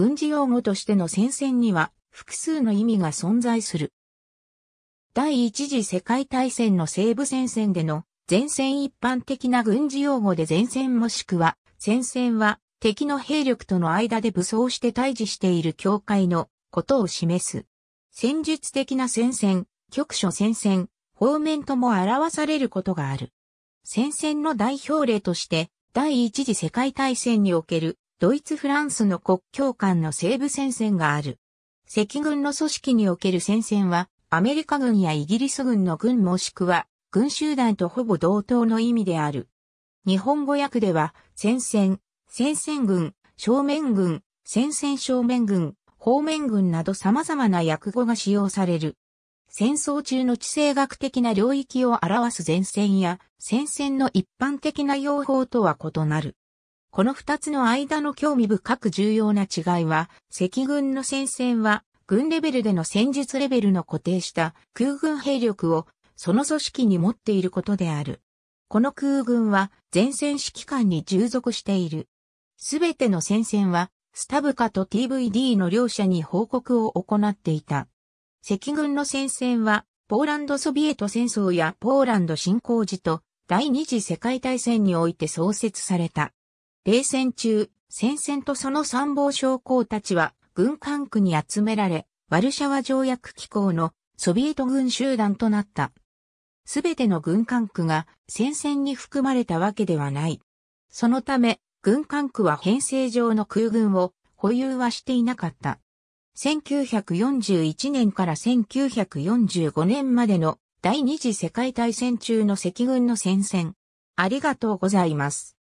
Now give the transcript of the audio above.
軍事用語としての戦線には複数の意味が存在する。第一次世界大戦の西部戦線での前線一般的な軍事用語で前線もしくは戦線は敵の兵力との間で武装して対峙している境界のことを示す。戦術的な戦線、局所戦線、方面とも表されることがある。戦線の代表例として第一次世界大戦におけるドイツ・フランスの国境間の西部戦線がある。赤軍の組織における戦線は、アメリカ軍やイギリス軍の軍もしくは、軍集団とほぼ同等の意味である。日本語訳では、戦線、戦線軍、正面軍、戦線正面軍、方面軍など様々な訳語が使用される。戦争中の地政学的な領域を表す前線や戦線の一般的な用法とは異なる。この二つの間の興味深く重要な違いは、赤軍の戦線は、軍レベルでの戦術レベルの固定した空軍兵力をその組織に持っていることである。この空軍は前線指揮官に従属している。すべての戦線はスタブカと TVD の両者に報告を行っていた。赤軍の戦線はポーランドソビエト戦争やポーランド侵攻時と第二次世界大戦において創設された。冷戦中、戦線とその参謀将校たちは軍管区に集められ、ワルシャワ条約機構のソビエト軍集団となった。すべての軍管区が戦線に含まれたわけではない。そのため、軍管区は編成上の空軍を保有はしていなかった。1941年から1945年までの第二次世界大戦中の赤軍の戦線。ありがとうございます。